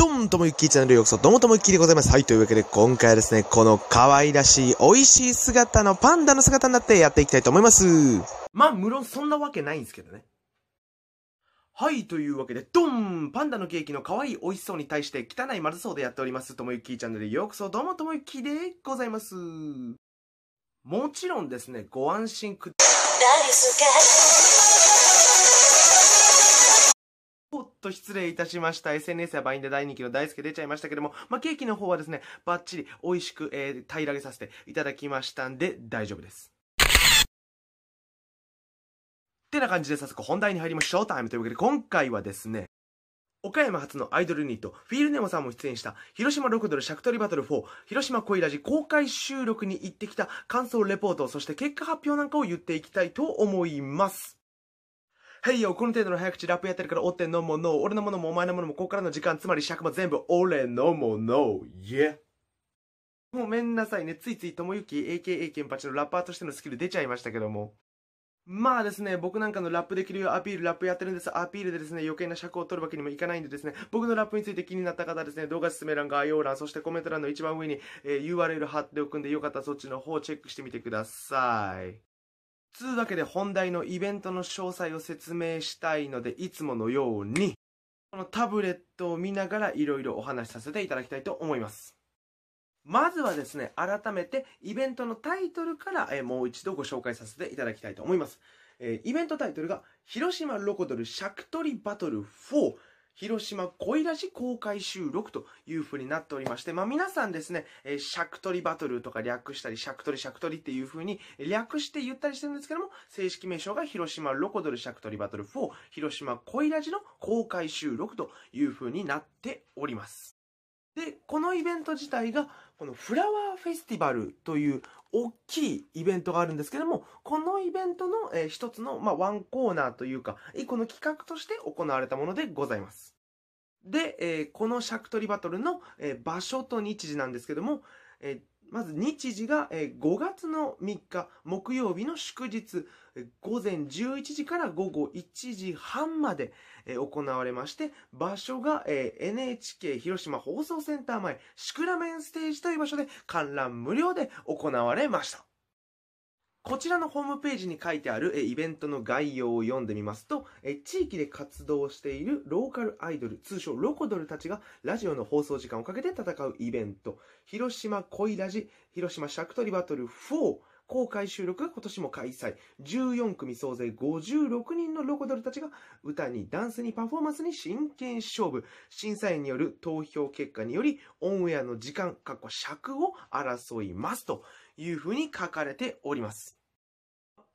どんともゆっきーチャンネルようこそ、どうもともゆっきーでございます。はい、というわけで今回はですね、この可愛らしい、美味しい姿のパンダの姿になってやっていきたいと思います。まあ、無論そんなわけないんですけどね。はい、というわけで、ドンパンダのケーキの可愛い美味しそうに対して汚いまずそうでやっております。ともゆっきーチャンネルようこそ、どうもともゆっきーでございます。もちろんですね、ご安心く、おっと失礼いたしました。SNS やバインで大人気の大輔出ちゃいましたけども、まあ、ケーキの方はですね、バッチリ美味しく、えー、平らげさせていただきましたんで、大丈夫です。ってな感じで早速本題に入りましょう。タイムというわけで、今回はですね、岡山発のアイドルユニット、フィールネモさんも出演した、広島6ドルシャクトリバトル4、広島恋ラジ公開収録に行ってきた感想レポート、そして結果発表なんかを言っていきたいと思います。はいよ、この程度の早口ラップやってるから、おってのもの、俺のものもお前のものも、ここからの時間、つまり尺も全部、俺のもの、イェ。ごめんなさいね、ついついともゆき AKA ケンパチのラッパーとしてのスキル出ちゃいましたけども。まあですね、僕なんかのラップできるよアピール、ラップやってるんです。アピールでですね、余計な尺を取るわけにもいかないんでですね、僕のラップについて気になった方はですね、動画説明欄、概要欄、そしてコメント欄の一番上に、えー、URL 貼っておくんで、よかったらそっちの方をチェックしてみてください。つうわけで本題のイベントの詳細を説明したいので、いつものように、このタブレットを見ながらいろいろお話しさせていただきたいと思います。まずはですね、改めてイベントのタイトルから、えもう一度ご紹介させていただきたいと思います。えイベントタイトルが、広島ロコドルシャクトリバトル4広島恋ラジ公開収録という風になっておりまして、まあ皆さんですね、えー、尺取りバトルとか略したり、尺取り尺取りっていう風に略して言ったりしてるんですけども、正式名称が広島ロコドル尺取りバトル4、広島恋ラジの公開収録という風になっております。で、このイベント自体が、このフラワーフェスティバルという大きいイベントがあるんですけども、このイベントの、えー、一つの、まあ、ワンコーナーというか、この企画として行われたものでございます。で、えー、この尺取りバトルの、えー、場所と日時なんですけども、えまず日時が5月の3日木曜日の祝日午前11時から午後1時半まで行われまして場所が NHK 広島放送センター前シクラメンステージという場所で観覧無料で行われました。こちらのホームページに書いてあるイベントの概要を読んでみますと、地域で活動しているローカルアイドル、通称ロコドルたちがラジオの放送時間をかけて戦うイベント、広島恋ラジ、広島尺取りバトル4、公開収録が今年も開催。14組総勢56人のロコドルたちが歌にダンスにパフォーマンスに真剣勝負。審査員による投票結果によりオンエアの時間、かっこ尺を争いますというふうに書かれております。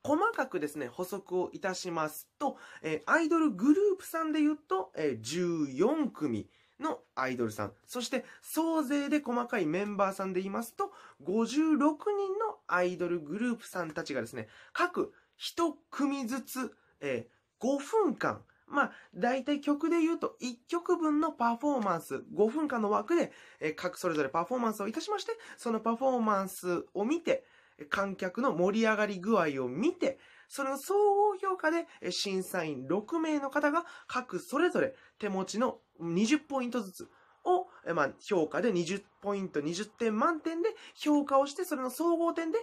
細かくですね、補足をいたしますと、えアイドルグループさんで言うと、え14組のアイドルさん、そして総勢で細かいメンバーさんで言いますと、56人のアイドルグループさんたちがですね、各1組ずつ、え5分間、まあ、大体曲で言うと1曲分のパフォーマンス、5分間の枠で、え各それぞれパフォーマンスをいたしまして、そのパフォーマンスを見て、観客の盛り上がり具合を見て、その総合評価で審査員6名の方が各それぞれ手持ちの20ポイントずつを、まあ、評価で20ポイント、20点満点で評価をして、それの総合点で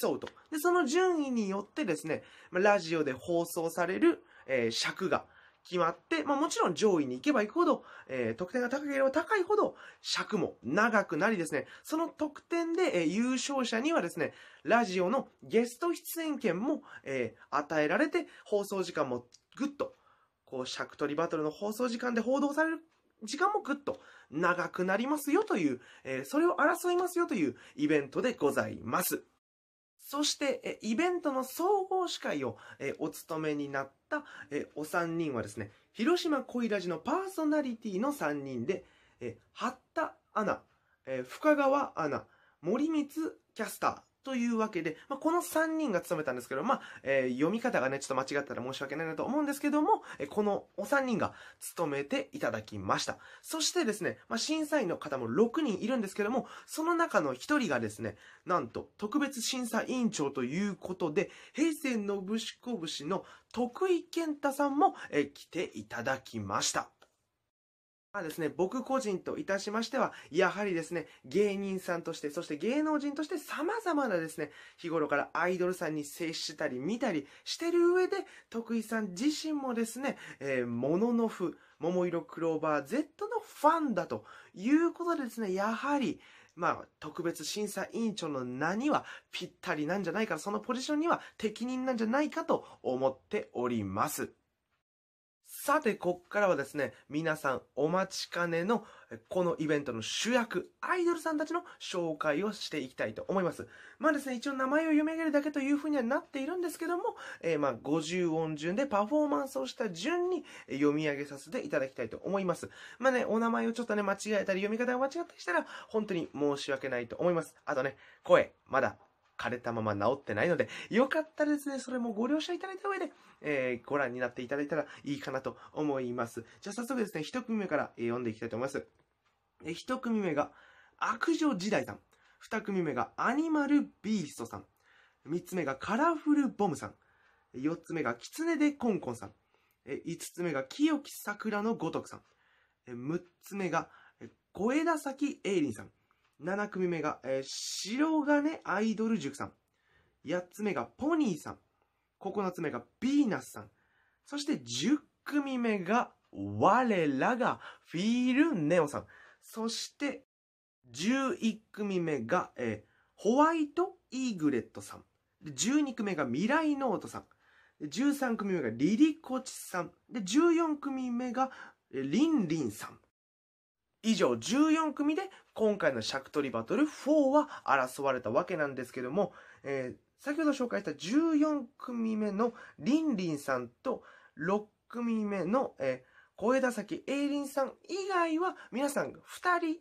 競うと。で、その順位によってですね、ラジオで放送される、えー、尺が、決まって、まあ、もちろん上位に行けば行くほど、えー、得点が高ければ高いほど、尺も長くなりですね、その得点で、えー、優勝者にはですね、ラジオのゲスト出演権も、えー、与えられて、放送時間もぐっと、こう、尺取りバトルの放送時間で報道される時間もぐっと長くなりますよという、えそれを争いますよというイベントでございます。そして、イベントの総合司会をお務めになったお三人はですね、広島恋ラジのパーソナリティの3人で、八田アナ、深川アナ、森光キャスター、というわけで、まあ、この3人が務めたんですけど、まあ、えー、読み方がね、ちょっと間違ったら申し訳ないなと思うんですけども、えー、このお3人が務めていただきました。そしてですね、まあ、審査員の方も6人いるんですけども、その中の1人がですね、なんと、特別審査委員長ということで、平成のぶしこぶしの徳井健太さんも、えー、来ていただきました。まあですね、僕個人といたしましては、やはりですね、芸人さんとして、そして芸能人として様々なですね、日頃からアイドルさんに接したり見たりしてる上で、徳井さん自身もですね、えー、もののふ、桃色クローバー Z のファンだということでですね、やはり、まあ、特別審査委員長の名にはぴったりなんじゃないか、そのポジションには適任なんじゃないかと思っております。さて、こっからはですね、皆さんお待ちかねの、このイベントの主役、アイドルさんたちの紹介をしていきたいと思います。まあですね、一応名前を読み上げるだけというふうにはなっているんですけども、えー、まあ、50音順でパフォーマンスをした順に読み上げさせていただきたいと思います。まあね、お名前をちょっとね、間違えたり、読み方を間違ったりしたら、本当に申し訳ないと思います。あとね、声、まだ枯れたまま治ってないので、よかったらですね、それもご了承いただいた上で、えー、ご覧になっていただいたらいいかなと思います。じゃあ早速ですね、一組目から読んでいきたいと思います。一組目が、悪女時代さん。二組目が、アニマルビーストさん。三つ目が、カラフルボムさん。四つ目が、キツネでコンコンさん。五つ目が、清き桜のごとくさん。六つ目が、小枝崎リンさん。7組目が、えー、白金アイドル塾さん。8つ目がポニーさん。9つ目がヴィーナスさん。そして10組目が我らがフィールネオさん。そして11組目が、えー、ホワイトイーグレットさん。12組目がミライノートさん。13組目がリリコチさん。で、14組目がリンリンさん。以上14組で今回の尺取りバトル4は争われたわけなんですけども、えー、先ほど紹介した14組目のりんりんさんと6組目の、えー小枝崎栄林さん以外は皆さん2人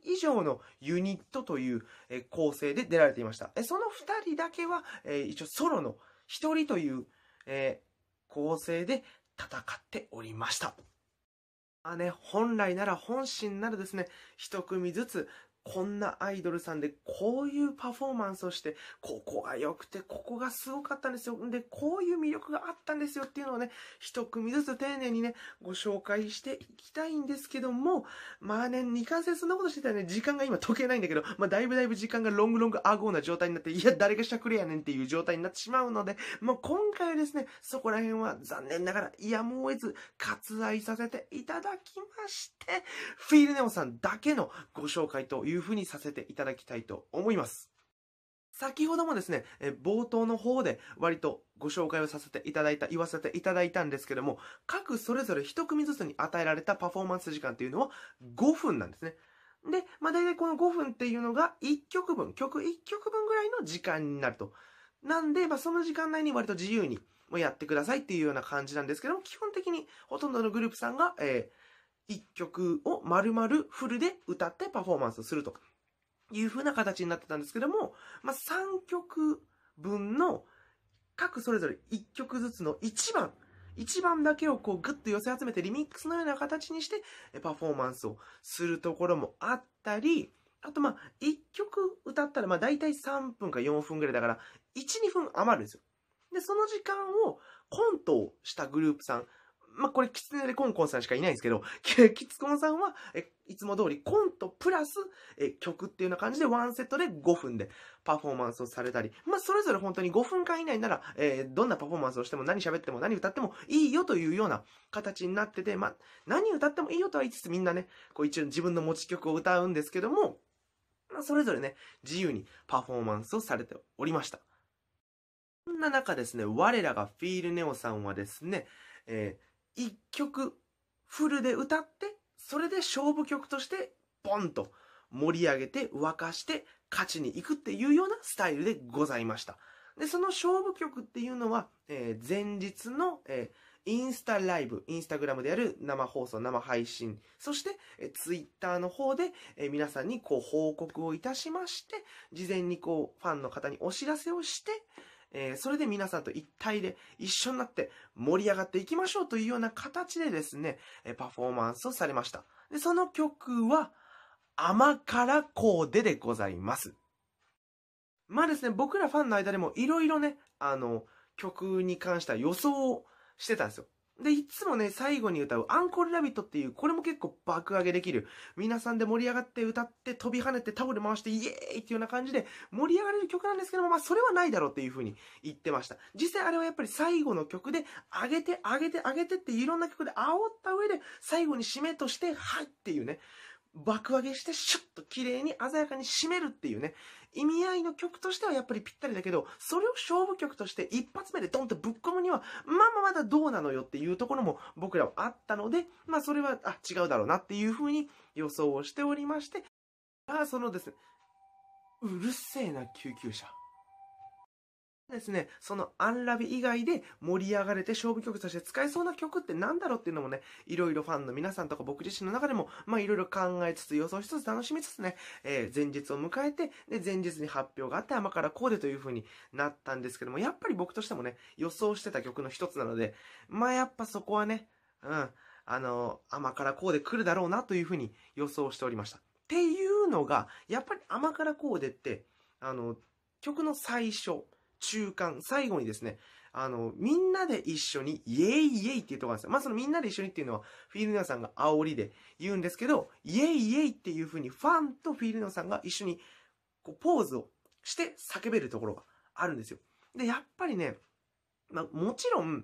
以上のユニットという構成で出られていました。その2人だけは一応ソロの1人という構成で戦っておりました。あね、本来なら本心ならですね、一組ずつこんなアイドルさんで、こういうパフォーマンスをして、ここが良くて、ここがすごかったんですよ。で、こういう魅力があったんですよっていうのをね、一組ずつ丁寧にね、ご紹介していきたいんですけども、まあね、二冠戦そんなことしてたらね、時間が今解けないんだけど、まあだいぶだいぶ時間がロングロングアゴーな状態になって、いや、誰がしゃくれやねんっていう状態になってしまうので、もう今回はですね、そこら辺は残念ながら、いやむを得ず、割愛させていただきまして、フィールネオさんだけのご紹介といういうふうにさせていただきたいと思います。先ほどもですね、え冒頭の方で割とご紹介をさせていただいた、言わせていただいたんですけども、各それぞれ1組ずつに与えられたパフォーマンス時間というのは5分なんですね。で、まあ、大体この5分っていうのが1曲分、曲1曲分ぐらいの時間になると。なんで、まあ、その時間内に割と自由にやってくださいっていうような感じなんですけども、基本的にほとんどのグループさんが、えー1曲を丸々フルで歌ってパフォーマンスするという風な形になってたんですけども、まあ、3曲分の各それぞれ1曲ずつの1番、1番だけをこうグッと寄せ集めてリミックスのような形にしてパフォーマンスをするところもあったり、あとまあ1曲歌ったらまあ大体3分か4分ぐらいだから1、2分余るんですよ。で、その時間をコントをしたグループさん、まあ、これ、キツネコンコンさんしかいないんですけど、キツコンさんは、え、いつも通りコントプラス、え、曲っていうような感じで、ワンセットで5分でパフォーマンスをされたり、まあ、それぞれ本当に5分間以内なら、えー、どんなパフォーマンスをしても何喋っても何歌ってもいいよというような形になってて、まあ、何歌ってもいいよとは言いつつみんなね、こう一応自分の持ち曲を歌うんですけども、まあ、それぞれね、自由にパフォーマンスをされておりました。そんな中ですね、我らがフィールネオさんはですね、えー一曲フルで歌って、それで勝負曲として、ポンと盛り上げて、沸かして、勝ちに行くっていうようなスタイルでございました。で、その勝負曲っていうのは、えー、前日の、えー、インスタライブ、インスタグラムでやる生放送、生配信、そして、えー、ツイッターの方で、えー、皆さんにこう報告をいたしまして、事前にこうファンの方にお知らせをして、えー、それで皆さんと一体で一緒になって盛り上がっていきましょうというような形でですね、えパフォーマンスをされました。で、その曲は、甘辛コーデでございます。まあですね、僕らファンの間でもいろいろね、あの、曲に関しては予想をしてたんですよ。で、いつもね、最後に歌う、アンコールラビットっていう、これも結構爆上げできる。皆さんで盛り上がって歌って飛び跳ねてタオル回してイエーイっていうような感じで盛り上がれる曲なんですけども、まあそれはないだろうっていう風に言ってました。実際あれはやっぱり最後の曲で上げて上げて上げてっていろんな曲で煽った上で最後に締めとして、はいっていうね、爆上げしてシュッと綺麗に鮮やかに締めるっていうね、意味合いの曲としてはやっぱりぴったりだけど、それを勝負曲として一発目でドンとぶっ込むには、まあまあまだどうなのよっていうところも僕らはあったので、まあそれは、あ、違うだろうなっていうふうに予想をしておりまして、あそのですね、うるせえな救急車。ですね、そのアンラビ以外で盛り上がれて勝負曲として使えそうな曲ってなんだろうっていうのもね、いろいろファンの皆さんとか僕自身の中でも、まあいろいろ考えつつ予想しつつ楽しみつつね、えー、前日を迎えて、で、前日に発表があって甘からこうでという風になったんですけども、やっぱり僕としてもね、予想してた曲の一つなので、まあやっぱそこはね、うん、あの甘からこうで来るだろうなという風に予想しておりました。っていうのが、やっぱり甘からこうでって、あの、曲の最初、中間、最後にですね、あの、みんなで一緒に、イエイイエイっていうところなんですよ。まあ、そのみんなで一緒にっていうのは、フィールドさんが煽りで言うんですけど、イェイイェイっていう風に、ファンとフィールドさんが一緒に、こう、ポーズをして叫べるところがあるんですよ。で、やっぱりね、まあ、もちろん、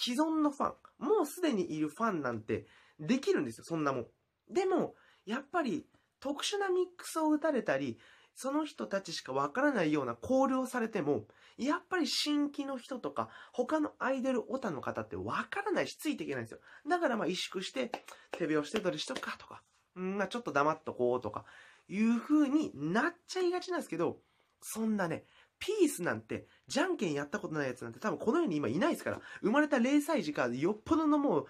既存のファン、もうすでにいるファンなんて、できるんですよ、そんなもん。でも、やっぱり、特殊なミックスを打たれたり、その人たちしかわからないようなコールをされても、やっぱり新規の人とか、他のアイドルオタの方ってわからないし、ついていけないんですよ。だからまあ萎縮して、手拍子てどりしとくかとか、うんまあちょっと黙っとこうとか、いう風になっちゃいがちなんですけど、そんなね、ピースなんて、じゃんけんやったことないやつなんて多分この世に今いないですから、生まれた0歳児か、よっぽどのもう、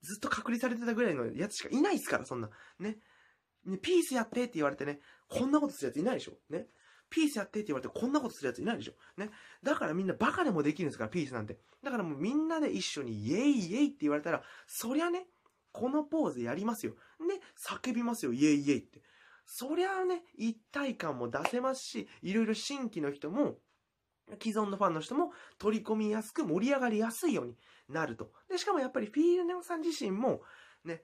ずっと隔離されてたぐらいのやつしかいないですから、そんな。ね。ねピースやってって言われてね、こんなことするやついないでしょ。ね。ピースやってって言われてこんなことするやついないでしょ。ね。だからみんなバカでもできるんですから、ピースなんて。だからもうみんなで一緒にイエイイエイって言われたら、そりゃね、このポーズやりますよ。で、叫びますよ、イエイイエイって。そりゃあね、一体感も出せますし、いろいろ新規の人も、既存のファンの人も取り込みやすく盛り上がりやすいようになると。で、しかもやっぱりフィールネオさん自身も、ね、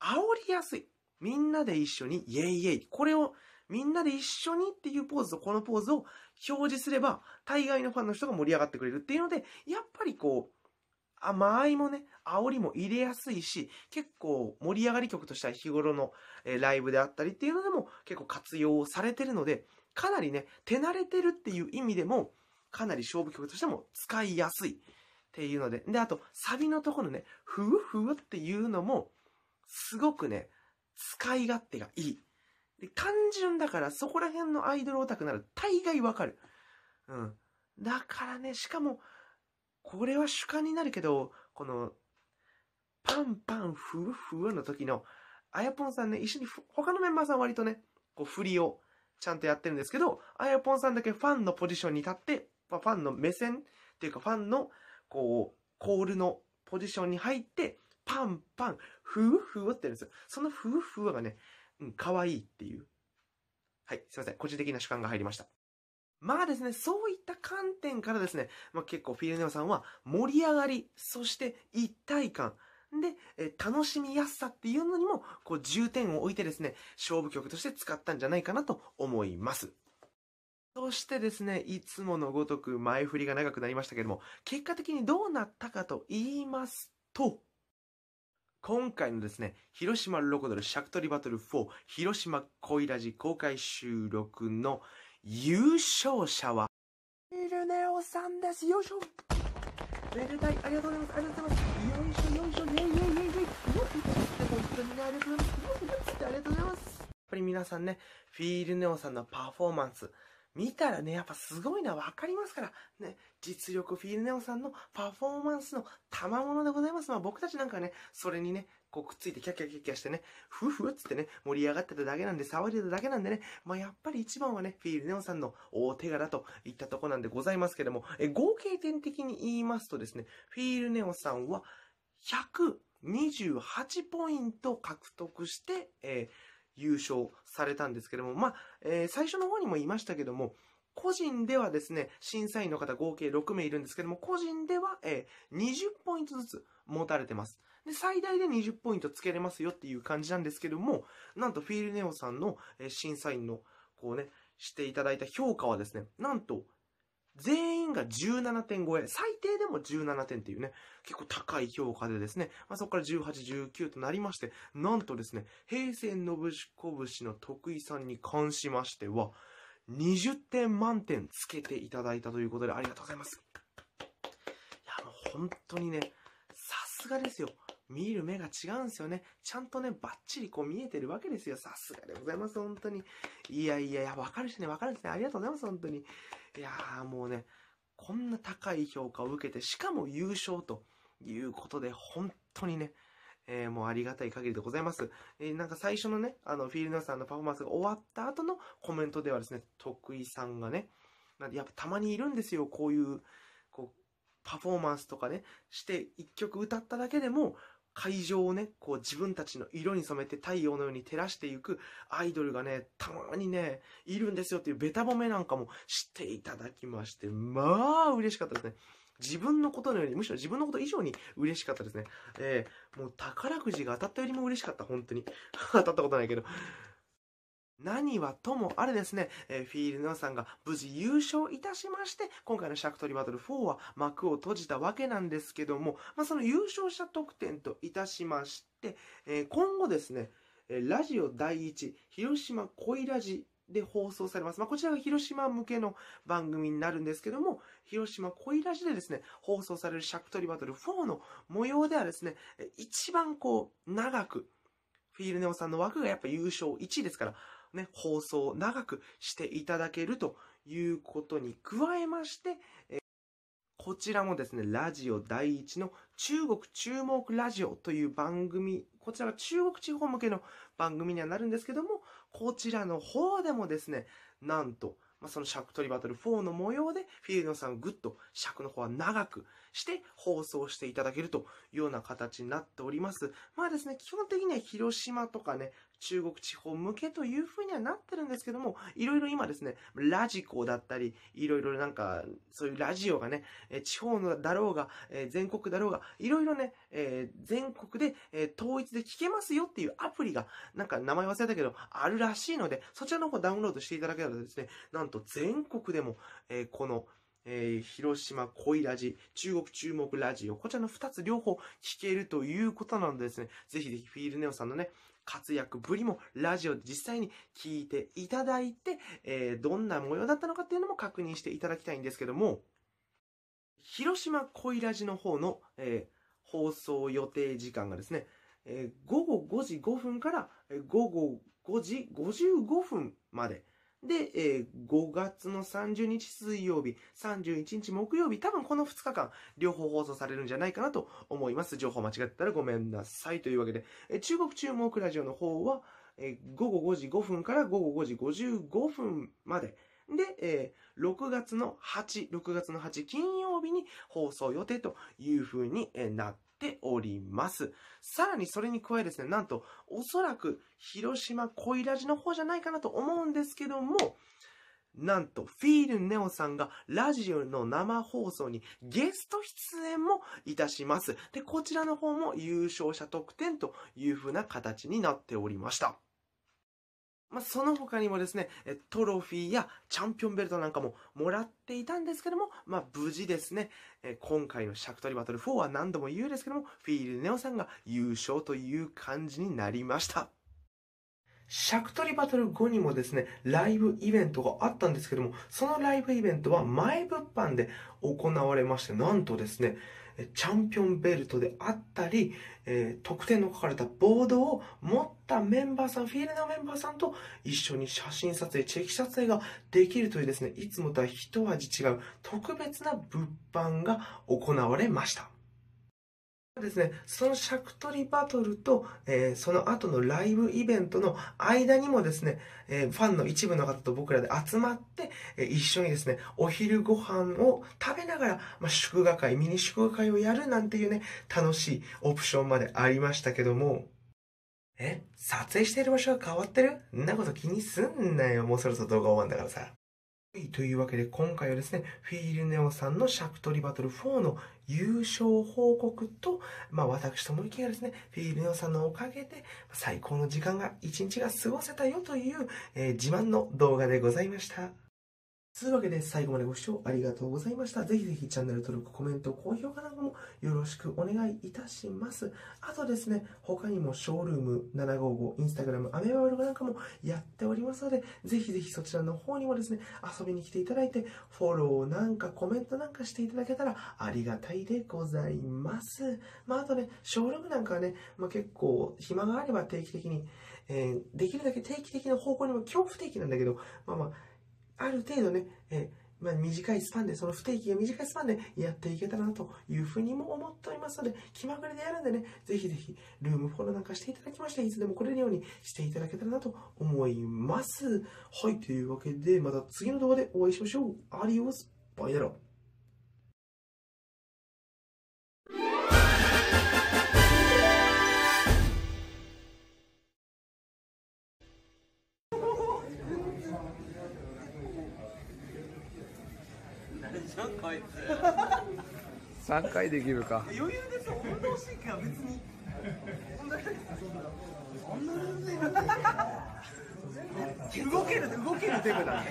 煽りやすい。みんなで一緒にイエイイエイ。これをみんなで一緒にっていうポーズとこのポーズを表示すれば、大概のファンの人が盛り上がってくれるっていうので、やっぱりこう、甘いもね、煽りも入れやすいし、結構盛り上がり曲としては日頃の、えライブであったりっていうのでも結構活用されてるので、かなりね、手慣れてるっていう意味でも、かなり勝負曲としても使いやすいっていうので、で、あと、サビのところのね、ふうふうっていうのも、すごくね、使い勝手がいいで、単純だから、そこら辺のアイドルオタクなら大概わかる。うん。だからね、しかも、これは主観になるけど、この、パンパンフーフーの時の、あやぽんさんね、一緒に、他のメンバーさん割とね、こう振りをちゃんとやってるんですけど、あやぽんさんだけファンのポジションに立って、まあ、ファンの目線っていうかファンの、こう、コールのポジションに入って、パンパン、フーフーってやるんですよ。そのフーフーがね、うん、可愛いっていう。はい、すいません。個人的な主観が入りました。まあですね、そういった観点からですね、まあ、結構フィルネオさんは盛り上がり、そして一体感、で、え楽しみやすさっていうのにも、こう重点を置いてですね、勝負曲として使ったんじゃないかなと思います。そしてですね、いつものごとく前振りが長くなりましたけども、結果的にどうなったかと言いますと、今回のですね、広島ロコドルシャクトリバトル4広島恋ラジ公開収録の優勝者は、イルネオさんです。よいしょめでたい。ありがとうございます。ありがとうございます。よいしょよいしょ。イェイイェイイェありがとうございます。ありがとうございます。やっぱり皆さんね、フィールネオさんのパフォーマンス、見たらね、やっぱすごいのはわかりますから、ね、実力フィールネオさんのパフォーマンスの賜物でございます。まあ僕たちなんかね、それにね、こうくっついてキャキャキャキャしてね、ふふっつってね、盛り上がってただけなんで、騒いでただけなんでね、まあやっぱり一番はね、フィールネオさんの大手柄といったとこなんでございますけども、え合計点的に言いますとですね、フィールネオさんは128ポイント獲得して、えー優勝されたんですけども、まあ、えー、最初の方にも言いましたけども、個人ではですね、審査員の方合計6名いるんですけども、個人では、えー、20ポイントずつ持たれてます。で、最大で20ポイントつけれますよっていう感じなんですけども、なんとフィールネオさんの、え審査員の、こうね、していただいた評価はですね、なんと全員が17.5超え、最低でも17点っていうね、結構高い評価でですね、まあ、そこから18、19となりまして、なんとですね、平成のこぶしの徳井さんに関しましては、20点満点つけていただいたということでありがとうございます。いや、もう本当にね、さすがですよ。見る目が違うんですよね。ちゃんとね、バッチリこう見えてるわけですよ。さすがでございます、本当に。いやいやいや、わかるしね、わかるしね。ありがとうございます、本当に。いやーもうね、こんな高い評価を受けて、しかも優勝ということで、本当にね、えー、もうありがたい限りでございます。えー、なんか最初のね、あの、フィールナーさんのパフォーマンスが終わった後のコメントではですね、徳井さんがね、なんやっぱたまにいるんですよ、こういう、こう、パフォーマンスとかね、して一曲歌っただけでも、会場をね、こう自分たちの色に染めて太陽のように照らしていくアイドルがね、たまにね、いるんですよっていうベタ褒めなんかもしていただきまして、まあ嬉しかったですね。自分のことのように、むしろ自分のこと以上に嬉しかったですね。えー、もう宝くじが当たったよりも嬉しかった、本当に。当たったことないけど。何はともあれですね、えー、フィールオさんが無事優勝いたしまして、今回のシャクトリバトル4は幕を閉じたわけなんですけども、まあ、その優勝者得点といたしまして、えー、今後ですね、ラジオ第1、広島恋ラジで放送されます。まあ、こちらが広島向けの番組になるんですけども、広島恋ラジでですね、放送されるシャクトリバトル4の模様ではですね、一番こう、長く、フィールネオさんの枠がやっぱ優勝1位ですから、ね、放送を長くしていただけるということに加えまして、えこちらもですね、ラジオ第一の中国注目ラジオという番組、こちらは中国地方向けの番組にはなるんですけども、こちらの方でもですね、なんと、まあ、その尺取りバトル4の模様で、フィールドさんをぐっと尺の方は長くして放送していただけるというような形になっております。まあですね、基本的には広島とかね、中国地方向けというふうにはなってるんですけども、いろいろ今ですね、ラジコだったり、いろいろなんか、そういうラジオがね、地方のだろうが、全国だろうが、いろいろね、全国で、統一で聞けますよっていうアプリが、なんか名前忘れたけど、あるらしいので、そちらの方ダウンロードしていただければですね、なんと全国でも、この、えー、広島恋ラジ、中国注目ラジオ、こちらの2つ両方聞けるということなのでですね、ぜひぜひフィールネオさんのね、活躍ぶりもラジオで実際に聞いていただいて、えー、どんな模様だったのかっていうのも確認していただきたいんですけども、広島恋ラジの方の、えー、放送予定時間がですね、えー、午後5時5分から午後5時55分まで、で、えー、5月の30日水曜日、31日木曜日、多分この2日間、両方放送されるんじゃないかなと思います。情報間違ってたらごめんなさい。というわけで、えー、中国注目ラジオの方は、えー、午後5時5分から午後5時55分まで、で、えー、6月の8、6月の8金曜日に放送予定という風になってております。さらにそれに加えですね、なんと、おそらく広島恋ラジの方じゃないかなと思うんですけども、なんと、フィールネオさんがラジオの生放送にゲスト出演もいたします。で、こちらの方も優勝者特典という風な形になっておりました。まあ、その他にもですね、トロフィーやチャンピオンベルトなんかももらっていたんですけども、まあ、無事ですね、今回のシャクトリバトル4は何度も言うですけども、フィールネオさんが優勝という感じになりました。シャクトリバトル後にもですね、ライブイベントがあったんですけども、そのライブイベントは前物販で行われまして、なんとですね、チャンピオンベルトであったり、えー、得点の書かれたボードを持ったメンバーさん、フィールドメンバーさんと一緒に写真撮影、チェキ撮影ができるというですね、いつもとは一味違う特別な物販が行われました。ですね、その尺取りバトルと、えー、その後のライブイベントの間にもですね、えー、ファンの一部の方と僕らで集まって、えー、一緒にですね、お昼ご飯を食べながら、まあ、祝賀会、ミニ祝賀会をやるなんていうね、楽しいオプションまでありましたけども、え撮影している場所が変わってるんなこと気にすんなよ。もうそろそろ動画終わんだからさ。というわけで今回はですね、フィールネオさんのシャクトリバトル4の優勝報告と、まあ私ともいきがですね、フィールネオさんのおかげで最高の時間が、一日が過ごせたよという、えー、自慢の動画でございました。というわけで最後までご視聴ありがとうございました。ぜひぜひチャンネル登録、コメント、高評価などもよろしくお願いいたします。あとですね、他にもショールーム755、インスタグラム、アメバブルなんかもやっておりますので、ぜひぜひそちらの方にもですね、遊びに来ていただいて、フォローなんかコメントなんかしていただけたらありがたいでございます。まあ、あとね、ショールームなんかはね、まあ、結構暇があれば定期的に、えー、できるだけ定期的な方向にも恐怖的なんだけど、まあまあ、ある程度ね、えー、まあ、短いスパンで、その不定期が短いスパンでやっていけたらなというふうにも思っておりますので、気まぐれでやるんでね、ぜひぜひルームフォローなんかしていただきまして、いつでも来れるようにしていただけたらなと思います。はい、というわけで、また次の動画でお会いしましょう。アリオス、バイダロー。なんかいつ3 回できるか余裕です運動神経は別にそ んなに動ける動けるデブだ